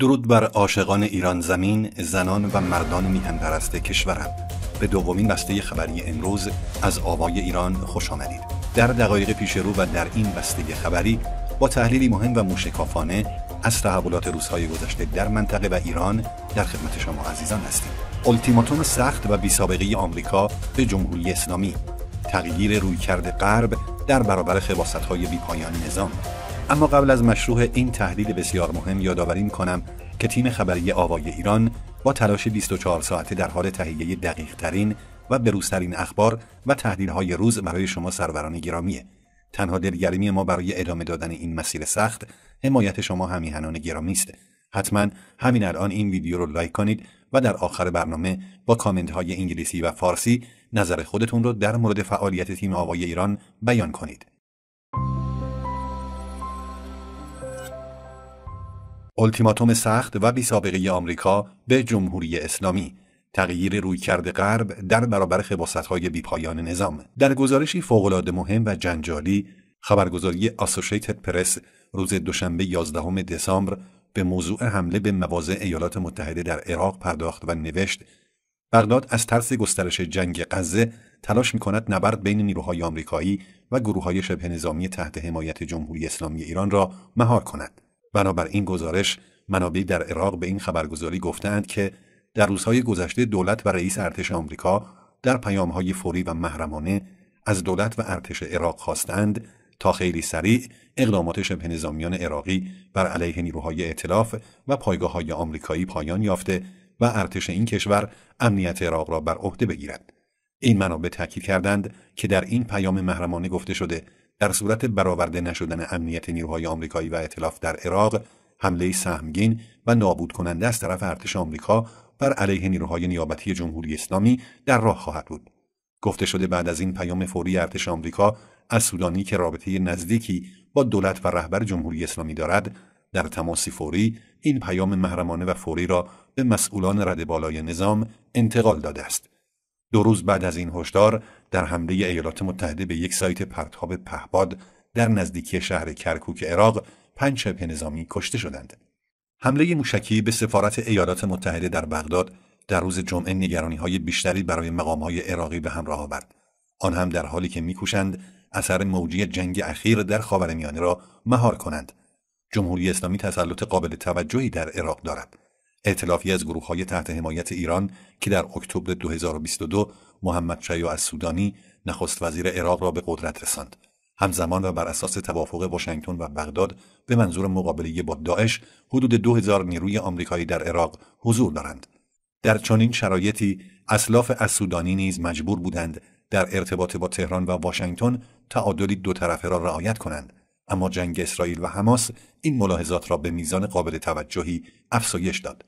درود بر عاشقان ایران زمین، زنان و مردان میهنپرست کشورم. به دومین بسته خبری امروز از آوای ایران خوش آمدید. در دقایق پیش رو و در این بسته خبری با تحلیلی مهم و موشکافانه از تحولات روزهای گذشته در منطقه و ایران در خدمت شما عزیزان هستیم. التیماتوم سخت و بیسابقه آمریکا به جمهوری اسلامی، تغییر رویکرد غرب در برابر های بیپایان نظام اما قبل از مشروع این تحلیل بسیار مهم یادآوری کنم که تیم خبری آوای ایران با تلاش 24 ساعته در حال تهیه دقیقترین و بروزترین اخبار و تحلیل های روز برای شما سروران گرامیه تنها دلگرمی ما برای ادامه دادن این مسیر سخت حمایت شما همیهنان گرامی است حتما همین الان این ویدیو رو لایک کنید و در آخر برنامه با کامنت های انگلیسی و فارسی نظر خودتون رو در مورد فعالیت تیم آوای ایران بیان کنید التیماتوم سخت و بیسابقه آمریکا به جمهوری اسلامی تغییر رویکرد غرب در برابر های بیپایان نظام در گزارشی فوقالعاده مهم و جنجالی خبرگزاری آسوشیتد پرس روز دوشنبه 11 دسامبر به موضوع حمله به مواضع ایالات متحده در عراق پرداخت و نوشت بغداد از ترس گسترش جنگ غزه تلاش کند نبرد بین نیروهای آمریکایی و گروههای شبه نظامی تحت حمایت جمهوری اسلامی ایران را مهار کند بنابر این گزارش منابعی در عراق به این خبرگزاری گفتند که در روزهای گذشته دولت و رئیس ارتش آمریکا در پیامهای فوری و محرمانه از دولت و ارتش عراق خواستند تا خیلی سریع اقدامات شبه نظامیان عراقی بر علیه نیروهای ائتلاف و پایگاه های آمریکایی پایان یافته و ارتش این کشور امنیت عراق را بر عهده بگیرد این منابع تاکید کردند که در این پیام محرمانه گفته شده در صورت برآورده نشدن امنیت نیروهای آمریکایی و اطلاف در عراق حمله سهمگین و نابود کننده از طرف ارتش آمریکا بر علیه نیروهای نیابتی جمهوری اسلامی در راه خواهد بود گفته شده بعد از این پیام فوری ارتش آمریکا از سودانی که رابطه نزدیکی با دولت و رهبر جمهوری اسلامی دارد در تماسی فوری این پیام محرمانه و فوری را به مسئولان رد بالای نظام انتقال داده است دو روز بعد از این هشدار در حمله ایالات متحده به یک سایت پرتاب پهباد در نزدیکی شهر کرکوک عراق پنج شبه نظامی کشته شدند. حمله موشکی به سفارت ایالات متحده در بغداد در روز جمعه نگرانی های بیشتری برای مقام های عراقی به همراه آورد. آن هم در حالی که میکوشند اثر موجی جنگ اخیر در خاورمیانه را مهار کنند. جمهوری اسلامی تسلط قابل توجهی در عراق دارد. ائتلافی از گروه های تحت حمایت ایران که در اکتبر 2022 محمد از سودانی نخست وزیر عراق را به قدرت رساند همزمان و بر اساس توافق واشنگتن و بغداد به منظور مقابله با داعش حدود 2000 نیروی آمریکایی در عراق حضور دارند در چنین شرایطی اسلاف سودانی نیز مجبور بودند در ارتباط با تهران و واشنگتن تعادلی دو طرفه را رعایت کنند اما جنگ اسرائیل و حماس این ملاحظات را به میزان قابل توجهی افزایش داد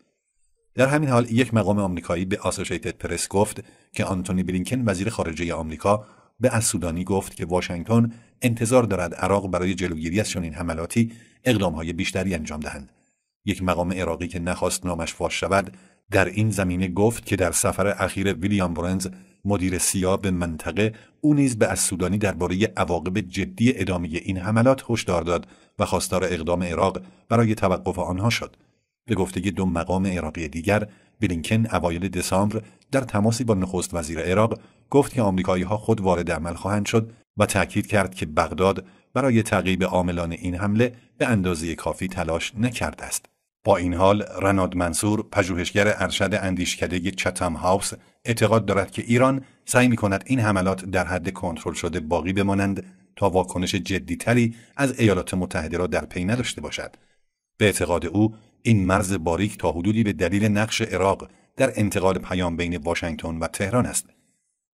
در همین حال یک مقام آمریکایی به آسوشیتد پرس گفت که آنتونی بلینکن وزیر خارجه آمریکا به اسودانی گفت که واشنگتن انتظار دارد عراق برای جلوگیری از چنین حملاتی اقدامهای بیشتری انجام دهند یک مقام عراقی که نخواست نامش فاش شود در این زمینه گفت که در سفر اخیر ویلیام برنز مدیر سیا به منطقه او نیز به السودانی درباره عواقب جدی ادامه این حملات هشدار داد و خواستار اقدام عراق برای توقف آنها شد به گفته دو مقام عراقی دیگر بلینکن اوایل دسامبر در تماسی با نخست وزیر عراق گفت که آمریکایی ها خود وارد عمل خواهند شد و تاکید کرد که بغداد برای تعقیب عاملان این حمله به اندازه کافی تلاش نکرده است. با این حال رناد منصور پژوهشگر ارشد اندیشکده چتم هاوس اعتقاد دارد که ایران سعی می کند این حملات در حد کنترل شده باقی بمانند تا واکنش جدیتری از ایالات متحده را در پی نداشته باشد به اعتقاد او این مرز باریک تا حدودی به دلیل نقش عراق در انتقال پیام بین واشنگتن و تهران است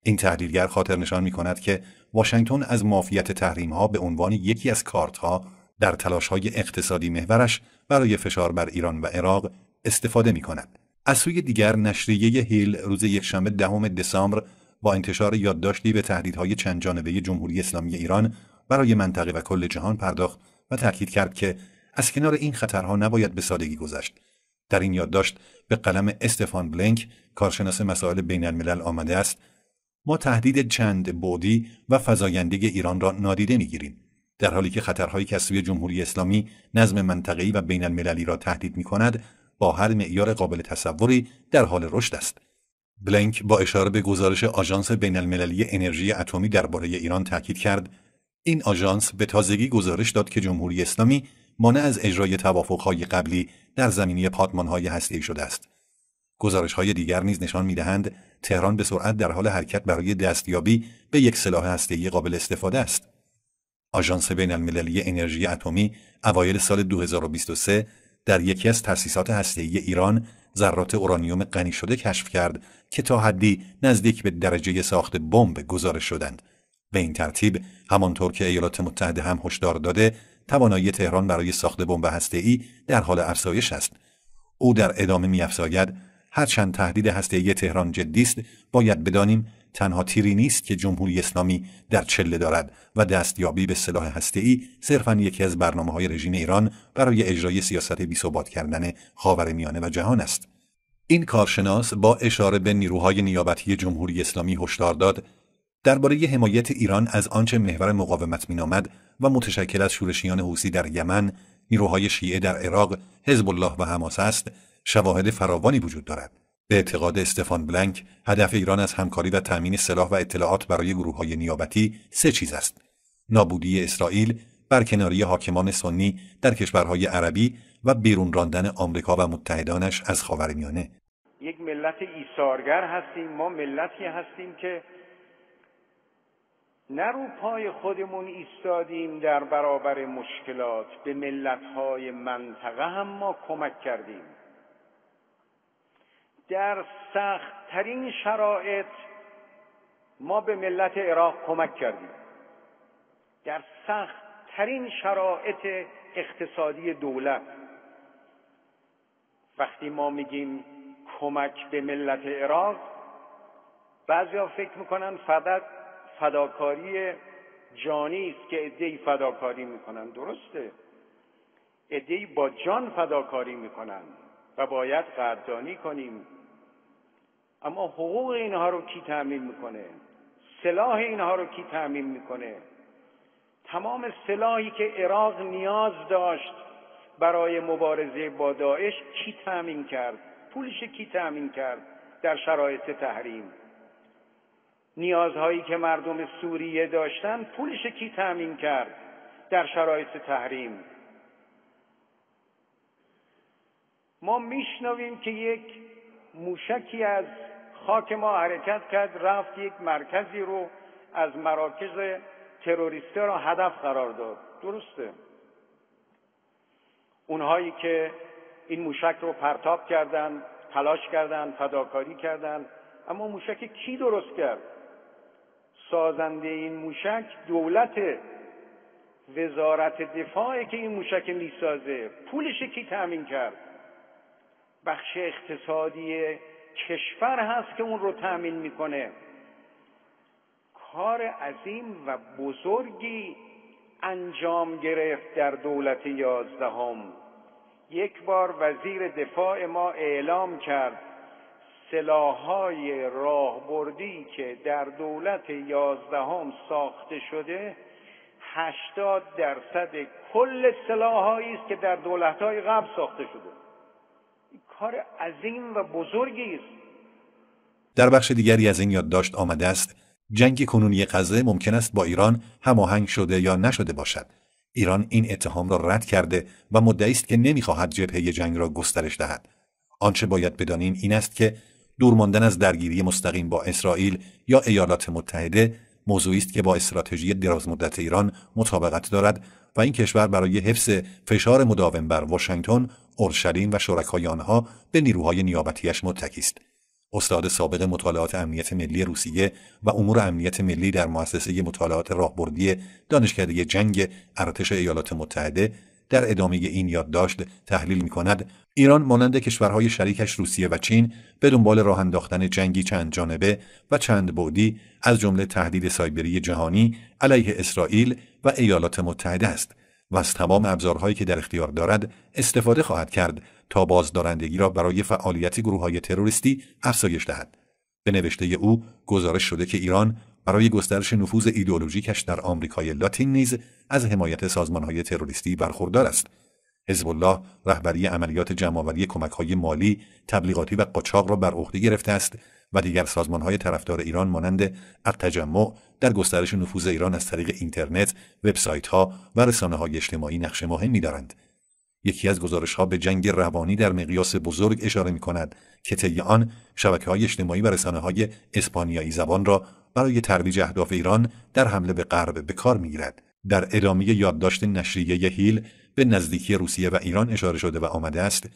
این تحلیلگر خاطر نشان می کند که واشنگتن از مافیت تحریم ها به عنوان یکی از کارت ها در تلاش های اقتصادی محورش برای فشار بر ایران و عراق استفاده می کند. از سوی دیگر نشریه هیل روز یکشنبه دهم دسامبر با انتشار یادداشتی به تهدیدهای چند جانبه جمهوری اسلامی ایران برای منطقه و کل جهان پرداخت و تاکید کرد که از کنار این خطرها نباید به سادگی گذشت در این یادداشت به قلم استفان بلنک کارشناس مسائل بین الملل آمده است ما تهدید چند بودی و فزاینده ایران را نادیده میگیریم در حالی که خطرهای که جمهوری اسلامی نظم منطقه‌ای و بین المللی را تهدید می کند با هر معیار قابل تصوری در حال رشد است بلنک با اشاره به گزارش آژانس بین المللی انرژی اتمی درباره ایران تاکید کرد این آژانس به تازگی گزارش داد که جمهوری اسلامی مانع از اجرای توافقهای قبلی در زمینه پادمانهای هسته‌ای شده است. های دیگر نیز نشان دهند، تهران به سرعت در حال حرکت برای دستیابی به یک سلاح هسته‌ای قابل استفاده است. آژانس المللی انرژی اتمی اوایل سال 2023 در یکی از تأسیسات هسته‌ای ایران ذرات اورانیوم غنی شده کشف کرد که تا حدی نزدیک به درجه ساخت بمب گزارش شدند. به این ترتیب همانطور که ایالات متحده هم هشدار داده توانایی تهران برای ساخت بمب هسته‌ای در حال افزایش است او در ادامه میافزاید هرچند تهدید هسته‌ای تهران جدی است باید بدانیم تنها تیری نیست که جمهوری اسلامی در چله دارد و دستیابی به سلاح هسته‌ای صرفا یکی از برنامه های رژیم ایران برای اجرای سیاست بیثبات کردن خاورمیانه و جهان است این کارشناس با اشاره به نیروهای نیابتی جمهوری اسلامی هشدار داد درباره حمایت ایران از آنچه محور مقاومت مینامد و متشکل از شورشیان حوسی در یمن، نیروهای شیعه در عراق، حزب الله و حماس است، شواهد فراوانی وجود دارد. به اعتقاد استفان بلنک، هدف ایران از همکاری و تأمین سلاح و اطلاعات برای های نیابتی سه چیز است: نابودی اسرائیل، برکناری حاکمان سنی در کشورهای عربی و بیرون راندن آمریکا و متحدانش از خاورمیانه. یک ملت ایثارگر هستیم، ما ملتی هستیم که نه رو پای خودمون ایستادیم در برابر مشکلات به ملتهای منطقه هم ما کمک کردیم در سختترین شرایط ما به ملت عراق کمک کردیم در سختترین شرایط اقتصادی دولت وقتی ما میگیم کمک به ملت عراق بعضیا فکر میکنن فقط فداکاری جانی است که ای فداکاری میکنن درسته ای با جان فداکاری میکنن و باید قدردانی کنیم اما حقوق اینها رو کی تعمین میکنه سلاح اینها رو کی تعمین میکنه تمام سلاحی که عراق نیاز داشت برای مبارزه با داعش کی تعمین کرد پولش کی تعمین کرد در شرایط تحریم نیازهایی که مردم سوریه داشتن پولش کی تأمین کرد در شرایط تحریم ما میشنویم که یک موشکی از خاک ما حرکت کرد رفت یک مرکزی رو از مراکز تروریسته را هدف قرار داد درسته اونهایی که این موشک رو پرتاب کردند تلاش کردند فداکاری کردند اما موشک کی درست کرد سازنده این موشک دولت وزارت دفاعی که این موشک میسازه پولش کی تأمین کرد بخش اقتصادی کشور هست که اون رو تأمین میکنه کار عظیم و بزرگی انجام گرفت در دولت یازدهم یک بار وزیر دفاع ما اعلام کرد سلاحهای راهبردی که در دولت یازدهم ساخته شده هشتاد درصد کل سلاحهایی است که در دولتهای قبل ساخته شده این کار عظیم و بزرگی است در بخش دیگری از این یادداشت آمده است جنگ کنونی غزه ممکن است با ایران هماهنگ شده یا نشده باشد ایران این اتهام را رد کرده و مدعی است که نمیخواهد جبهه جنگ را گسترش دهد آنچه باید بدانیم این است که دور ماندن از درگیری مستقیم با اسرائیل یا ایالات متحده موضوعی است که با استراتژی درازمدت ایران مطابقت دارد و این کشور برای حفظ فشار مداوم بر واشنگتن، اورشلیم و شرکای آنها به نیروهای نیابتیش متکی است. استاد سابق مطالعات امنیت ملی روسیه و امور امنیت ملی در مؤسسه مطالعات راهبردی دانشکده جنگ ارتش ایالات متحده در ادامه این یادداشت تحلیل می کند ایران مانند کشورهای شریکش روسیه و چین به دنبال راه انداختن جنگی چند جانبه و چند بعدی از جمله تهدید سایبری جهانی علیه اسرائیل و ایالات متحده است و از تمام ابزارهایی که در اختیار دارد استفاده خواهد کرد تا بازدارندگی را برای فعالیت های تروریستی افزایش دهد به نوشته او گزارش شده که ایران برای گسترش نفوذ ایدئولوژیکش در آمریکای لاتین نیز از حمایت سازمانهای تروریستی برخوردار است حزب الله رهبری عملیات جمعآوری کمکهای مالی تبلیغاتی و قاچاق را بر عهده گرفته است و دیگر های طرفدار ایران مانند التجمع در گسترش نفوذ ایران از طریق اینترنت ها و رسانه های اجتماعی نقش مهمی دارند یکی از گزارش ها به جنگ روانی در مقیاس بزرگ اشاره می کند که طی آن شبکه های اجتماعی و رسانه های اسپانیایی زبان را برای ترویج اهداف ایران در حمله به غرب به کار می در ادامه یادداشت نشریه هیل به نزدیکی روسیه و ایران اشاره شده و آمده است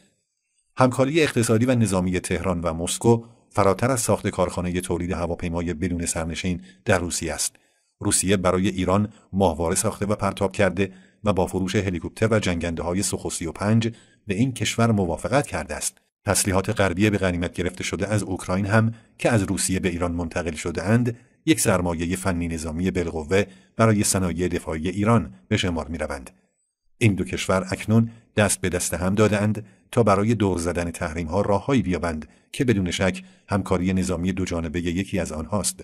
همکاری اقتصادی و نظامی تهران و مسکو فراتر از ساخت کارخانه تولید هواپیمای بدون سرنشین در روسیه است روسیه برای ایران ماهواره ساخته و پرتاب کرده و با فروش هلیکوپتر و جنگنده های سوخو 35 به این کشور موافقت کرده است. تسلیحات غربی به غنیمت گرفته شده از اوکراین هم که از روسیه به ایران منتقل شده اند، یک سرمایه فنی نظامی بالقوه برای صنایع دفاعی ایران به شمار می روند. این دو کشور اکنون دست به دست هم دادند تا برای دور زدن تحریم ها راههایی بیابند که بدون شک همکاری نظامی دو جانبه یکی از آنهاست.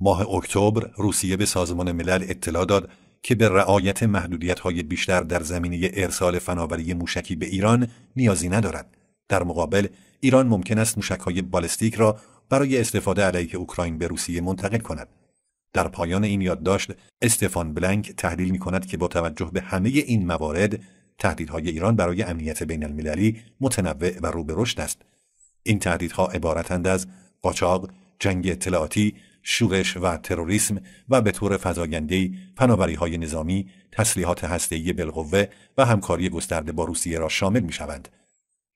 ماه اکتبر روسیه به سازمان ملل اطلاع داد که به رعایت محدودیت‌های بیشتر در زمینه ارسال فناوری موشکی به ایران نیازی ندارد. در مقابل ایران ممکن است موشک‌های بالستیک را برای استفاده علیه اوکراین به روسیه منتقل کند. در پایان این یادداشت استفان بلنک تحلیل می کند که با توجه به همه این موارد تهدیدهای ایران برای امنیت بین المللی متنوع و رو رشد است این تهدیدها عبارتند از قاچاق، جنگ اطلاعاتی، شورش و تروریسم و به طور فزایندهای های نظامی تسلیحات هسته‌ای بالقوه و همکاری گسترده با روسیه را شامل میشوند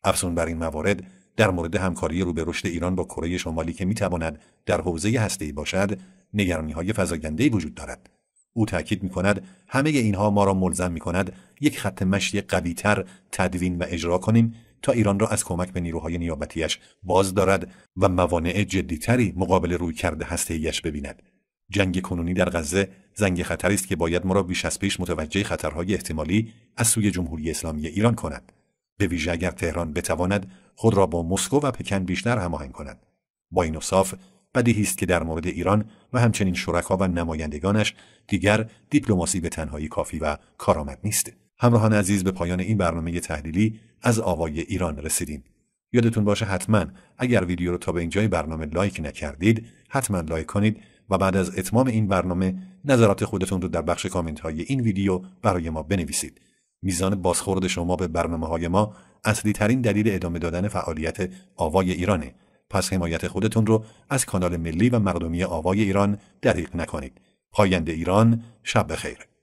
افزون بر این موارد در مورد همکاری رو به رشد ایران با کره شمالی که میتواند در حوزه هسته‌ای باشد نگرانی های وجود دارد او تاکید می کند همه اینها ما را ملزم می یک خط مشی قویتر تدوین و اجرا کنیم تا ایران را از کمک به نیروهای نیابتیش باز دارد و موانع جدیتری مقابل روی کرده هستهیش ببیند جنگ کنونی در غزه زنگ خطری است که باید ما را بیش از پیش متوجه خطرهای احتمالی از سوی جمهوری اسلامی ایران کند به ویژه اگر تهران بتواند خود را با مسکو و پکن بیشتر هماهنگ کند با این اوصاف بدیهی است که در مورد ایران و همچنین شرکا و نمایندگانش دیگر دیپلماسی به تنهایی کافی و کارآمد نیست همراهان عزیز به پایان این برنامه تحلیلی از آوای ایران رسیدیم یادتون باشه حتما اگر ویدیو رو تا به اینجای برنامه لایک نکردید حتما لایک کنید و بعد از اتمام این برنامه نظرات خودتون رو در بخش کامنت های این ویدیو برای ما بنویسید میزان بازخورد شما به برنامه های ما اصلی ترین دلیل ادامه دادن فعالیت آوای ایرانه پس حمایت خودتون رو از کانال ملی و مردمی آوای ایران دریغ نکنید پاینده ایران شب بخیر